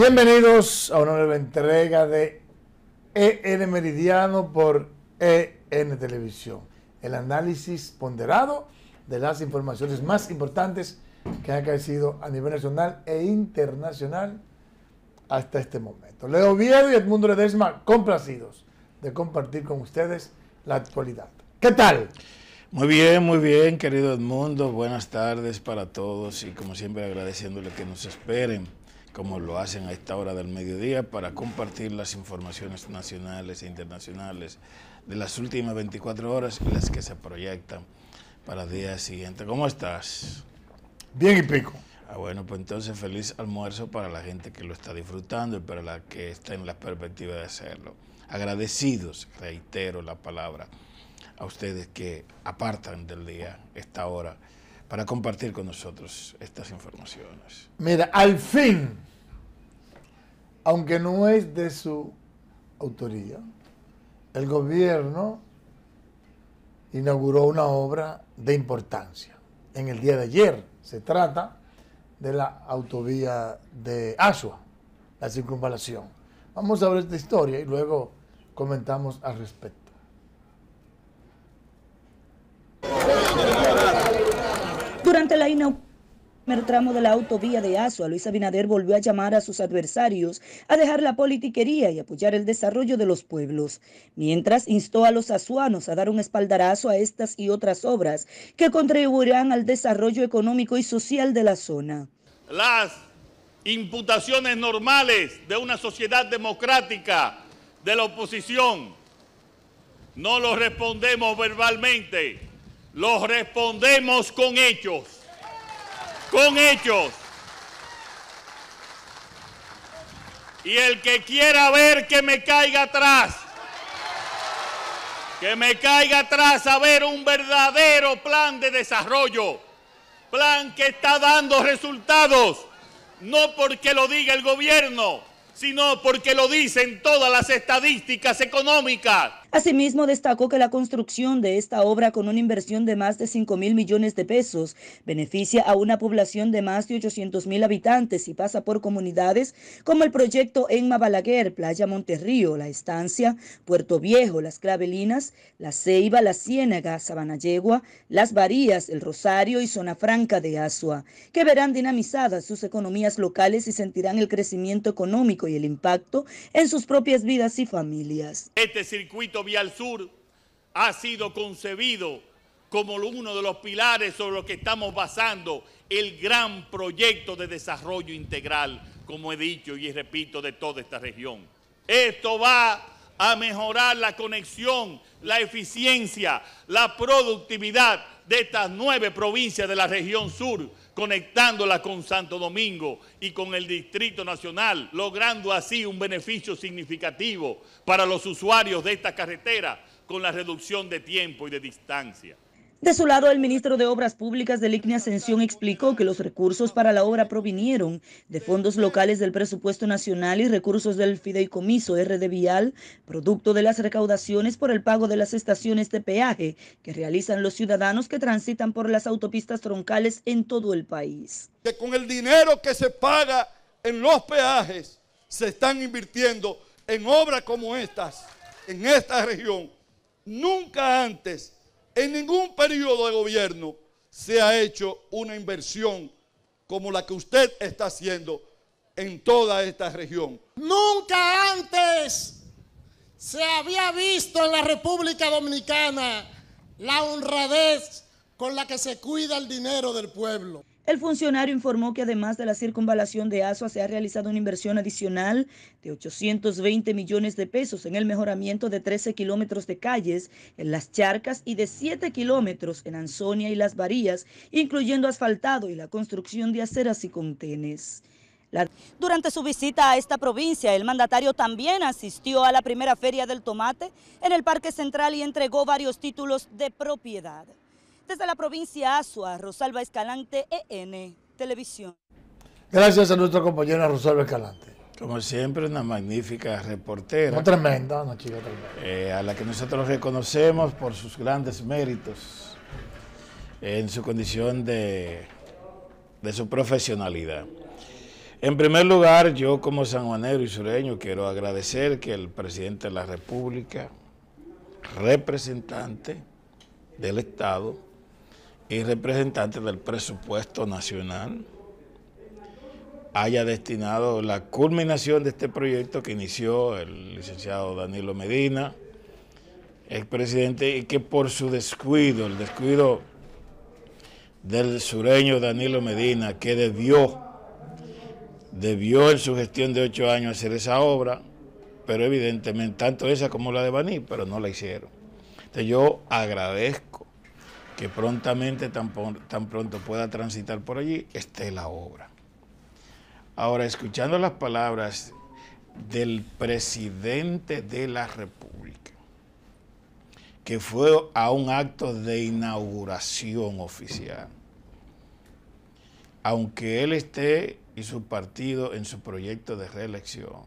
Bienvenidos a una nueva entrega de EN Meridiano por EN Televisión, el análisis ponderado de las informaciones más importantes que han crecido a nivel nacional e internacional hasta este momento. Leo Viedo y Edmundo Ledesma, complacidos de compartir con ustedes la actualidad. ¿Qué tal? Muy bien, muy bien, querido Edmundo. Buenas tardes para todos y como siempre agradeciéndole que nos esperen como lo hacen a esta hora del mediodía, para compartir las informaciones nacionales e internacionales de las últimas 24 horas y las que se proyectan para el día siguiente. ¿Cómo estás? Bien y pico. Ah, bueno, pues entonces feliz almuerzo para la gente que lo está disfrutando y para la que está en la perspectiva de hacerlo. Agradecidos, reitero la palabra, a ustedes que apartan del día esta hora para compartir con nosotros estas informaciones. Mira, al fin, aunque no es de su autoría, el gobierno inauguró una obra de importancia. En el día de ayer se trata de la autovía de Asua, la circunvalación. Vamos a ver esta historia y luego comentamos al respecto. la el primer tramo de la autovía de Azua, Luis Abinader volvió a llamar a sus adversarios a dejar la politiquería y apoyar el desarrollo de los pueblos, mientras instó a los azuanos a dar un espaldarazo a estas y otras obras que contribuirán al desarrollo económico y social de la zona. Las imputaciones normales de una sociedad democrática de la oposición no los respondemos verbalmente, los respondemos con hechos con hechos. Y el que quiera ver que me caiga atrás, que me caiga atrás a ver un verdadero plan de desarrollo, plan que está dando resultados, no porque lo diga el gobierno, sino porque lo dicen todas las estadísticas económicas Asimismo, destacó que la construcción de esta obra con una inversión de más de 5 mil millones de pesos beneficia a una población de más de 800 mil habitantes y pasa por comunidades como el proyecto Enma Balaguer, Playa Monterrío, La Estancia, Puerto Viejo, Las Clavelinas, La Ceiba, La Ciénaga, Sabana Las Varías, El Rosario y Zona Franca de Asua, que verán dinamizadas sus economías locales y sentirán el crecimiento económico y el impacto en sus propias vidas y familias. Este circuito Vía Vial Sur ha sido concebido como uno de los pilares sobre los que estamos basando el gran proyecto de desarrollo integral, como he dicho y repito, de toda esta región. Esto va a mejorar la conexión, la eficiencia, la productividad de estas nueve provincias de la región sur, conectándola con Santo Domingo y con el Distrito Nacional, logrando así un beneficio significativo para los usuarios de esta carretera con la reducción de tiempo y de distancia. De su lado, el ministro de Obras Públicas de línea Ascensión explicó que los recursos para la obra provinieron de fondos locales del presupuesto nacional y recursos del fideicomiso RD Vial, producto de las recaudaciones por el pago de las estaciones de peaje que realizan los ciudadanos que transitan por las autopistas troncales en todo el país. Que con el dinero que se paga en los peajes se están invirtiendo en obras como estas, en esta región. Nunca antes en ningún periodo de gobierno se ha hecho una inversión como la que usted está haciendo en toda esta región. Nunca antes se había visto en la República Dominicana la honradez con la que se cuida el dinero del pueblo. El funcionario informó que además de la circunvalación de Asua se ha realizado una inversión adicional de 820 millones de pesos en el mejoramiento de 13 kilómetros de calles en las charcas y de 7 kilómetros en Ansonia y las varías, incluyendo asfaltado y la construcción de aceras y contenes. Durante su visita a esta provincia, el mandatario también asistió a la primera feria del tomate en el Parque Central y entregó varios títulos de propiedad. Desde la provincia Asua, Rosalba Escalante, EN, Televisión. Gracias a nuestra compañera Rosalba Escalante. Como siempre, una magnífica reportera. una tremenda, una chica tremenda. Eh, a la que nosotros reconocemos por sus grandes méritos en su condición de, de su profesionalidad. En primer lugar, yo como sanjuanero y sureño quiero agradecer que el presidente de la República, representante del Estado, y representante del presupuesto nacional haya destinado la culminación de este proyecto que inició el licenciado Danilo Medina, el presidente, y que por su descuido, el descuido del sureño Danilo Medina, que debió, debió en su gestión de ocho años hacer esa obra, pero evidentemente tanto esa como la de Baní, pero no la hicieron. Entonces yo agradezco que prontamente, tan, pronto pueda transitar por allí, esté la obra. Ahora, escuchando las palabras del presidente de la República, que fue a un acto de inauguración oficial, aunque él esté y su partido en su proyecto de reelección,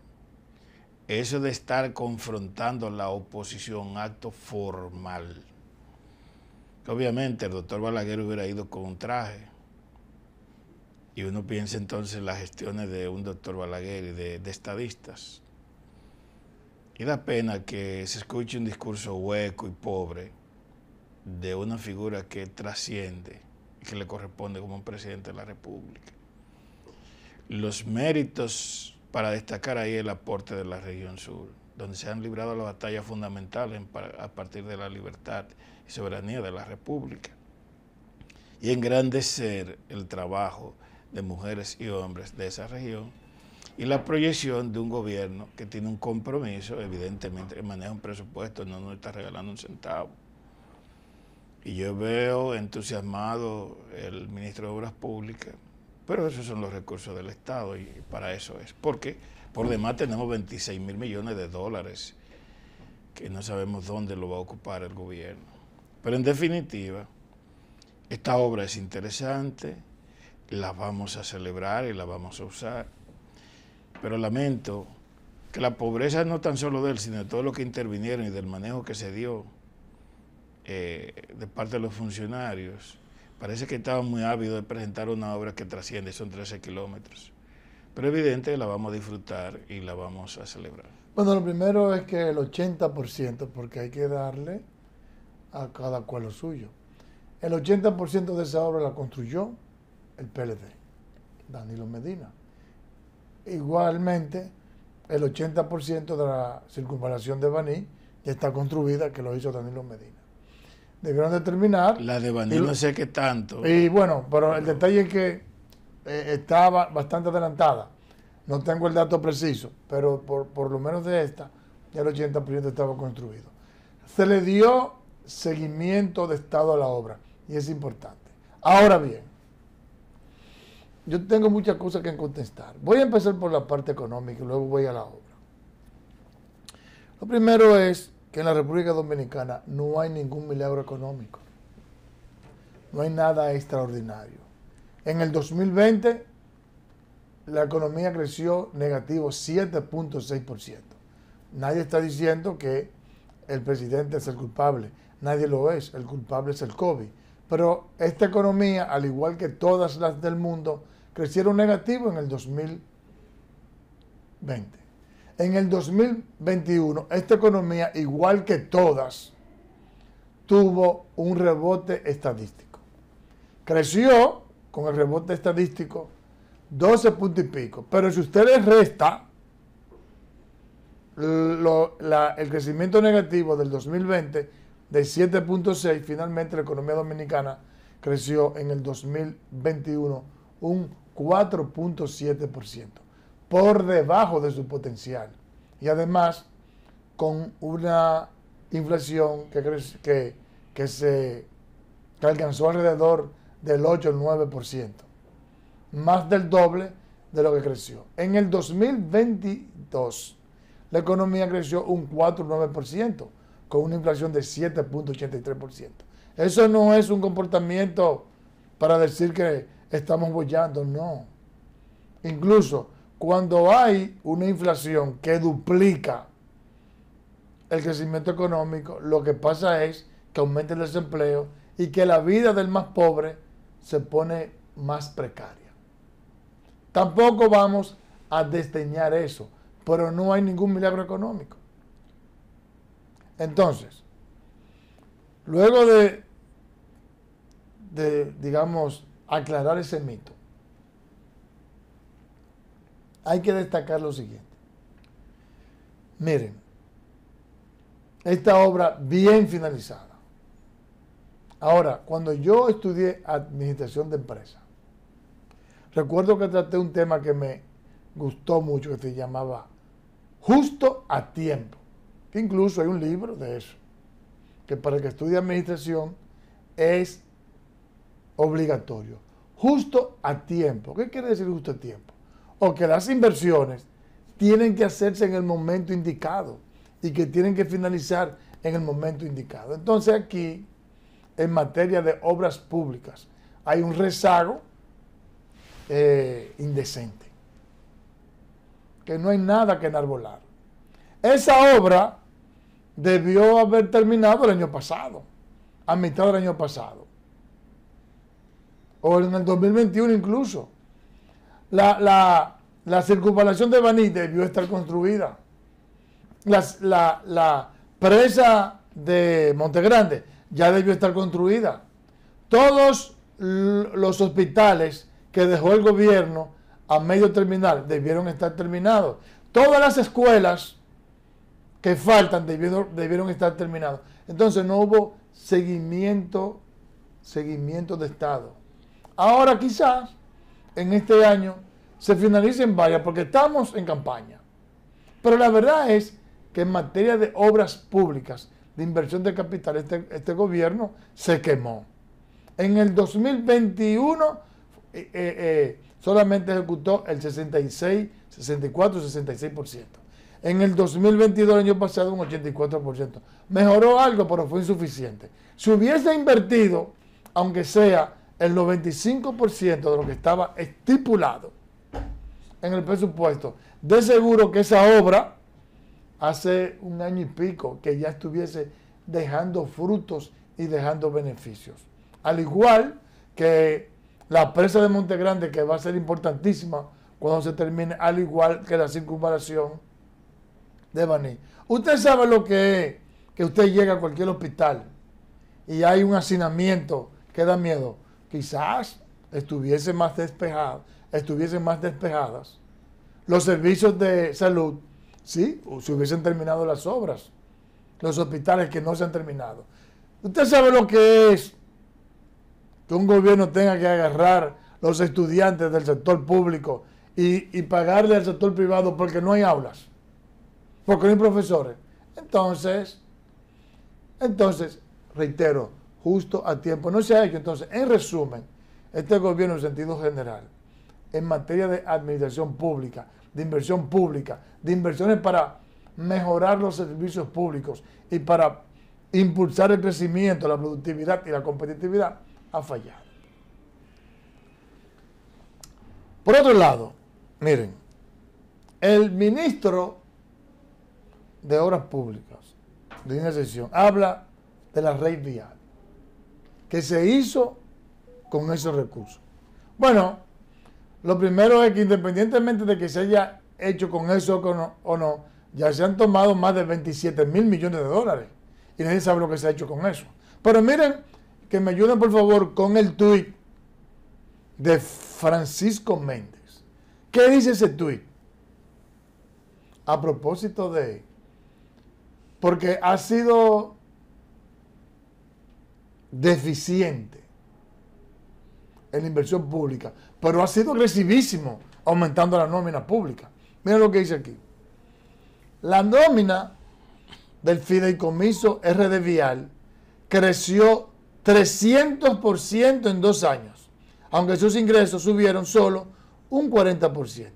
eso de estar confrontando la oposición, acto formal, obviamente el doctor Balaguer hubiera ido con un traje. Y uno piensa entonces en las gestiones de un doctor Balaguer y de, de estadistas. Y da pena que se escuche un discurso hueco y pobre de una figura que trasciende y que le corresponde como un presidente de la República. Los méritos para destacar ahí el aporte de la región sur, donde se han librado las batallas fundamentales a partir de la libertad y soberanía de la República. Y engrandecer el trabajo de mujeres y hombres de esa región y la proyección de un gobierno que tiene un compromiso, evidentemente, que maneja un presupuesto, no nos está regalando un centavo. Y yo veo entusiasmado el ministro de Obras Públicas, pero esos son los recursos del Estado y para eso es. Porque por demás tenemos 26 mil millones de dólares que no sabemos dónde lo va a ocupar el gobierno. Pero en definitiva, esta obra es interesante, la vamos a celebrar y la vamos a usar. Pero lamento que la pobreza no tan solo de él, sino de todos los que intervinieron y del manejo que se dio eh, de parte de los funcionarios, parece que estaban muy ávidos de presentar una obra que trasciende, son 13 kilómetros. Pero evidente, la vamos a disfrutar y la vamos a celebrar. Bueno, lo primero es que el 80%, porque hay que darle a cada cual lo suyo. El 80% de esa obra la construyó el PLD, Danilo Medina. Igualmente, el 80% de la circunvalación de Baní ya está construida, que lo hizo Danilo Medina. Debieron determinar... La de Baní no sé qué tanto. Y bueno, pero, el detalle es que eh, estaba bastante adelantada. No tengo el dato preciso, pero por, por lo menos de esta, ya el 80% estaba construido. Se le dio seguimiento de estado a la obra y es importante. Ahora bien, yo tengo muchas cosas que contestar. Voy a empezar por la parte económica y luego voy a la obra. Lo primero es que en la República Dominicana no hay ningún milagro económico. No hay nada extraordinario. En el 2020 la economía creció negativo 7.6%. Nadie está diciendo que el presidente es el culpable nadie lo es, el culpable es el COVID. Pero esta economía, al igual que todas las del mundo, crecieron negativo en el 2020. En el 2021, esta economía, igual que todas, tuvo un rebote estadístico. Creció con el rebote estadístico 12 puntos y pico, pero si ustedes resta el crecimiento negativo del 2020, de 7.6, finalmente la economía dominicana creció en el 2021 un 4.7%, por debajo de su potencial. Y además, con una inflación que, se alcanzó alrededor del 8 o 9%, más del doble de lo que creció. En el 2022, la economía creció un 4,9%, con una inflación de 7.83%. Eso no es un comportamiento para decir que estamos bollando, no. Incluso cuando hay una inflación que duplica el crecimiento económico, lo que pasa es que aumenta el desempleo y que la vida del más pobre se pone más precaria. Tampoco vamos a desdeñar eso, pero no hay ningún milagro económico. Entonces, luego de, digamos, aclarar ese mito, hay que destacar lo siguiente. Miren, esta obra bien finalizada. Ahora, cuando yo estudié administración de Empresa, recuerdo que traté un tema que me gustó mucho, que se llamaba justo a tiempo incluso hay un libro de eso, que para el que estudia administración es obligatorio. Justo a tiempo. ¿Qué quiere decir justo a tiempo? O que las inversiones tienen que hacerse en el momento indicado y que tienen que finalizar en el momento indicado. Entonces aquí, en materia de obras públicas, hay un rezago eh, indecente, que no hay nada que enarbolar. Esa obra debió haber terminado el año pasado, a mitad del año pasado, o en el 2021 incluso. La, circunvalación de Baní debió estar construida. la, la presa de Montegrande ya debió estar construida. Todos los hospitales que dejó el gobierno a medio terminar debieron estar terminados. Todas las escuelas que faltan debieron, debieron estar terminados. Entonces no hubo seguimiento, seguimiento de Estado. Ahora quizás en este año se finalicen varias porque estamos en campaña. Pero la verdad es que en materia de obras públicas, de inversión de capital, este, este gobierno se quemó. En el 2021 eh, eh, eh, solamente ejecutó el 66, 64, 66%. En el 2022, el año pasado, un 84%. Mejoró algo, pero fue insuficiente. Si hubiese invertido, aunque sea el 95% de lo que estaba estipulado en el presupuesto, de seguro que esa obra, hace un año y pico, que ya estuviese dejando frutos y dejando beneficios. Al igual que la presa de Monte Grande, que va a ser importantísima cuando se termine, al igual que la circunvalación de Usted sabe lo que es que usted llega a cualquier hospital y hay un hacinamiento que da miedo. Quizás estuviese más despejado, estuviesen más despejadas los servicios de salud, si se hubiesen terminado las obras, los hospitales que no se han terminado. Usted sabe lo que es que un gobierno tenga que agarrar los estudiantes del sector público y, y pagarle al sector privado porque no hay aulas porque no hay profesores. Entonces, entonces, reitero, justo a tiempo. No se ha hecho. Entonces, en resumen, este gobierno en sentido general, en materia de administración pública, de inversión pública, de inversiones para mejorar los servicios públicos y para impulsar el crecimiento, la productividad y la competitividad, ha fallado. Por otro lado, miren, el ministro de Obras Públicas de una sesión habla de la red vial que se hizo con esos recursos. Bueno, lo primero es que independientemente de que se haya hecho con eso o no, ya se han tomado más de 27 mil millones de dólares y nadie sabe lo que se ha hecho con eso. Pero miren, que me ayuden por favor con el tuit de Francisco Méndez. ¿Qué dice ese tuit? A propósito de porque ha sido deficiente en la inversión pública, pero ha sido agresivísimo aumentando la nómina pública. Miren lo que dice aquí. La nómina del fideicomiso RD Vial creció 300% en dos años, aunque sus ingresos subieron solo un 40%.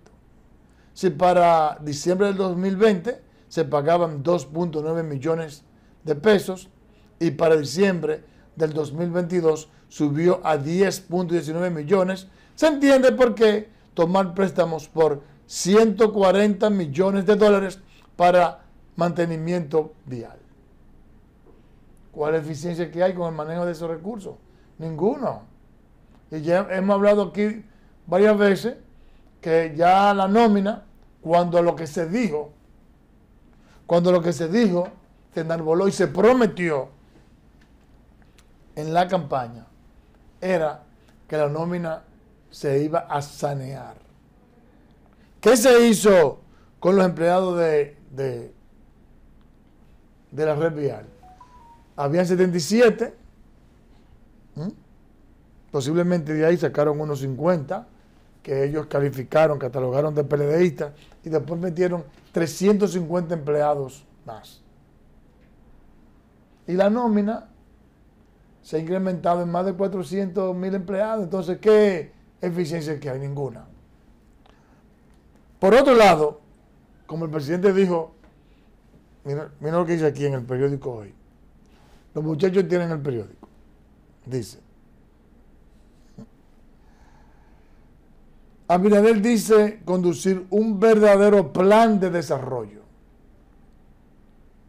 Si para diciembre del 2020 se pagaban 2.9 millones de pesos y para diciembre del 2022 subió a 10.19 millones. Se entiende por qué tomar préstamos por 140 millones de dólares para mantenimiento vial. ¿Cuál eficiencia que hay con el manejo de esos recursos? Ninguno. Y ya hemos hablado aquí varias veces que ya la nómina, cuando lo que se dijo cuando lo que se dijo se enarboló y se prometió en la campaña era que la nómina se iba a sanear. ¿Qué se hizo con los empleados de, de la red vial? Habían 77, posiblemente de ahí sacaron unos 50, que ellos calificaron, catalogaron de PLDistas, y después metieron 350 empleados más. Y la nómina se ha incrementado en más de 400 mil empleados. Entonces, ¿qué eficiencia que hay? Ninguna. Por otro lado, como el presidente dijo, mira, mira lo que dice aquí en el periódico hoy. Los muchachos tienen el periódico. Dice, Abinader dice conducir un verdadero plan de desarrollo.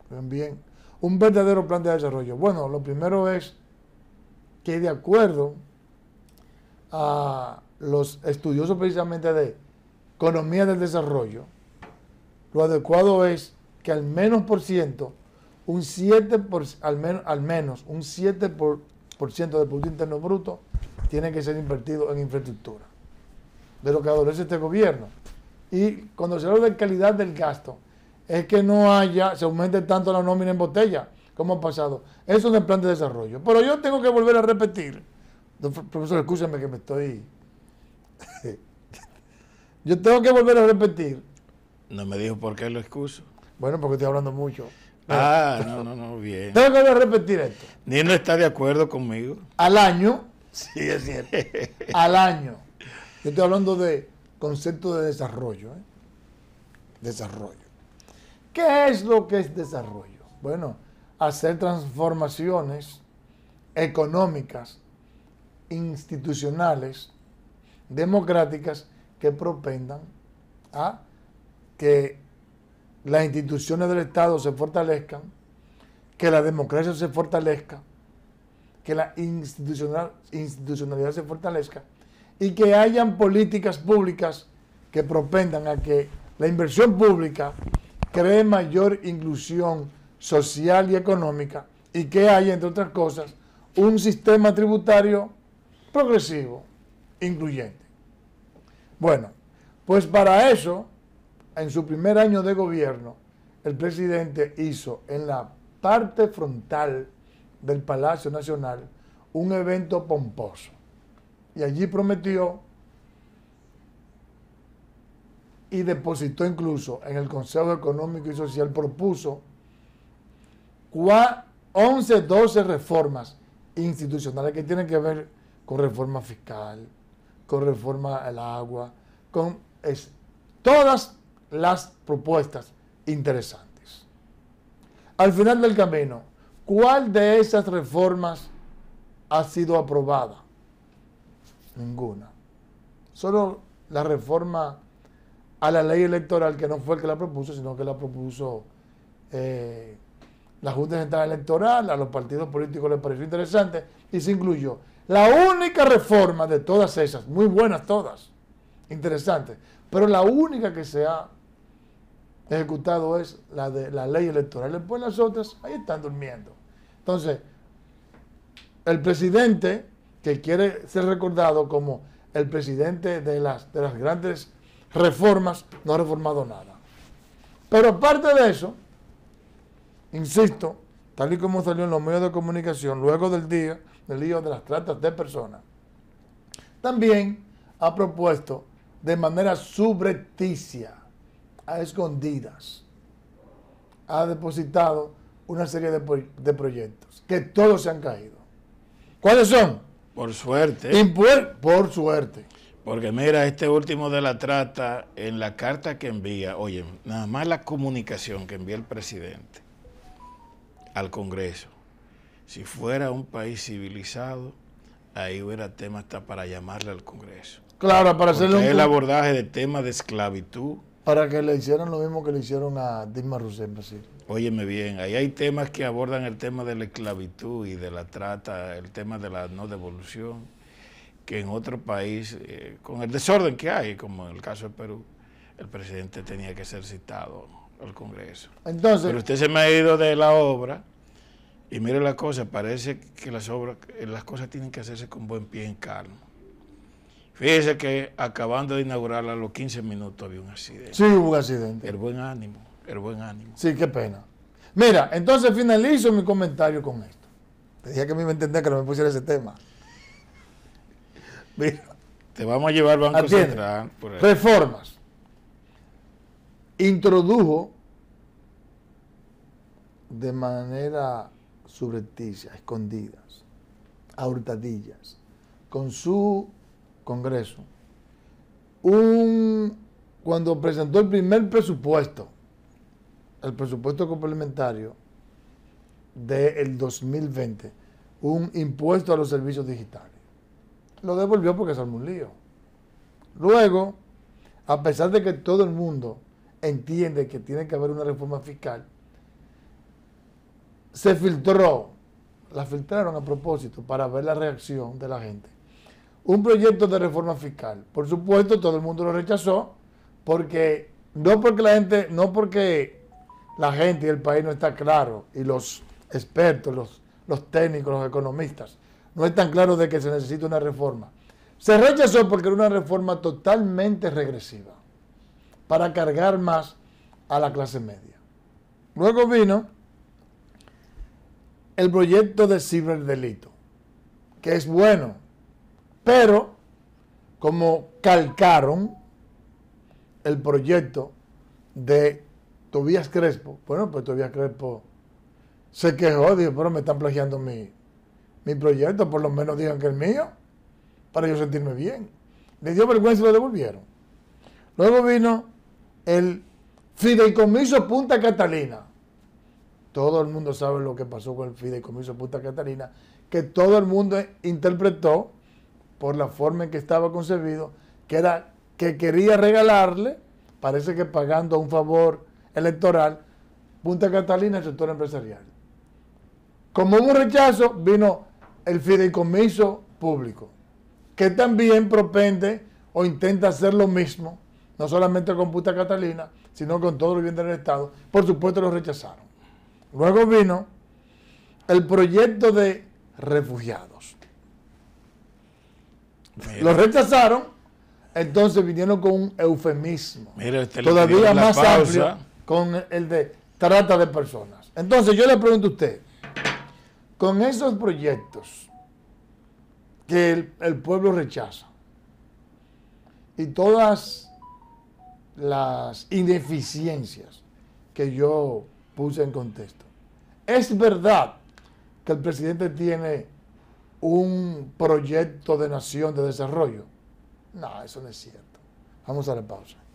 También, un verdadero plan de desarrollo. Bueno, lo primero es que de acuerdo a los estudiosos precisamente de economía del desarrollo, lo adecuado es que al menos por ciento, un 7 por, al, menos, al menos un 7 por, ciento del PIB Interno Bruto tiene que ser invertido en infraestructura de lo que adolece este gobierno. Y cuando se habla de calidad del gasto, es que no haya, se aumente tanto la nómina en botella como ha pasado. Eso un el plan de desarrollo. Pero yo tengo que volver a repetir. Profesor, escúchame que me estoy... yo tengo que volver a repetir. No me dijo por qué lo excuso. Bueno, porque estoy hablando mucho. Ah, no, no, no, bien. Tengo que volver a repetir esto. Ni no está de acuerdo conmigo. Al año. Sí, es cierto. al año. Yo estoy hablando de concepto de desarrollo. ¿eh? Desarrollo. ¿Qué es lo que es desarrollo? Bueno, hacer transformaciones económicas, institucionales, democráticas que propendan a que las instituciones del Estado se fortalezcan, que la democracia se fortalezca, que la institucionalidad se fortalezca y que hayan políticas públicas que propendan a que la inversión pública cree mayor inclusión social y económica y que haya, entre otras cosas, un sistema tributario progresivo, incluyente. Bueno, pues para eso, en su primer año de gobierno, el presidente hizo en la parte frontal del Palacio Nacional un evento pomposo y allí prometió y depositó incluso en el Consejo Económico y Social, propuso 11, 12 reformas institucionales que tienen que ver con reforma fiscal, con reforma al agua, con todas las propuestas interesantes. Al final del camino, ¿cuál de esas reformas ha sido aprobada? Ninguna. Solo la reforma a la ley electoral, que no fue el que la propuso, sino que la propuso eh, la Junta Central Electoral, a los partidos políticos les pareció interesante y se incluyó. La única reforma de todas esas, muy buenas todas, interesantes, pero la única que se ha ejecutado es la de la ley electoral. Después las otras ahí están durmiendo. Entonces, el presidente que quiere ser recordado como el presidente de las, de las grandes reformas, no ha reformado nada. Pero aparte de eso, insisto, tal y como salió en los medios de comunicación luego del día del lío de las tratas de personas, también ha propuesto de manera subrepticia, a escondidas, ha depositado una serie de, de proyectos que todos se han caído. ¿Cuáles son? Por suerte. por suerte. Porque mira, este último de la trata, en la carta que envía, oye, nada más la comunicación que envía el presidente al Congreso, si fuera un país civilizado, ahí hubiera tema hasta para llamarle al Congreso. Claro, para hacerlo. El abordaje de tema de esclavitud, para que le hicieran lo mismo que le hicieron a Dilma Rousseff en Óyeme bien, ahí hay temas que abordan el tema de la esclavitud y de la trata, el tema de la no devolución, que en otro país, eh, con el desorden que hay, como en el caso de Perú, el presidente tenía que ser citado al Congreso. Entonces, Pero usted se me ha ido de la obra. Y mire la cosa, parece que las obras, las cosas tienen que hacerse con buen pie en calma. Fíjese que acabando de inaugurarla a los 15 minutos había un accidente. Sí, hubo un accidente. El buen ánimo, el buen ánimo. Sí, qué pena. Mira, entonces finalizo mi comentario con esto. Te dije que me entender que no me pusiera ese tema. Mira. Te vamos a llevar al Banco Central. Reformas. Introdujo de manera subrepticia, escondidas, a hurtadillas, con su Congreso, un, cuando presentó el primer presupuesto, el presupuesto complementario del 2020, un impuesto a los servicios digitales. Lo devolvió porque salió un lío. Luego, a pesar de que todo el mundo entiende que tiene que haber una reforma fiscal, se filtró, la filtraron a propósito para ver la reacción de la gente un proyecto de reforma fiscal. Por supuesto, todo el mundo lo rechazó, porque no porque la gente, no porque la gente y el país no está claro, y los expertos, los, los técnicos, los economistas, no están claros de que se necesita una reforma. Se rechazó porque era una reforma totalmente regresiva, para cargar más a la clase media. Luego vino el proyecto de ciberdelito, que es bueno, pero, como calcaron el proyecto de Tobías Crespo, bueno, pues Tobías Crespo se quejó, dijo, pero me están plagiando mi, mi proyecto, por lo menos digan que el mío, para yo sentirme bien. Le dio vergüenza y lo devolvieron. Luego vino el fideicomiso Punta Catalina. Todo el mundo sabe lo que pasó con el fideicomiso Punta Catalina, que todo el mundo interpretó por la forma en que estaba concebido, que era que quería regalarle, parece que pagando un favor electoral, Punta Catalina el sector empresarial. Como un rechazo vino el fideicomiso público, que también propende o intenta hacer lo mismo, no solamente con Punta Catalina, sino con todos los bienes del Estado. Por supuesto lo rechazaron. Luego vino el proyecto de refugiados. Lo rechazaron, entonces vinieron con un eufemismo. Este todavía más amplio con el de trata de personas. Entonces yo le pregunto a usted, con esos proyectos que el pueblo rechaza y todas las ineficiencias que yo puse en contexto, ¿es verdad que el presidente tiene un proyecto de nación de desarrollo. No, eso no es cierto. Vamos a la pausa.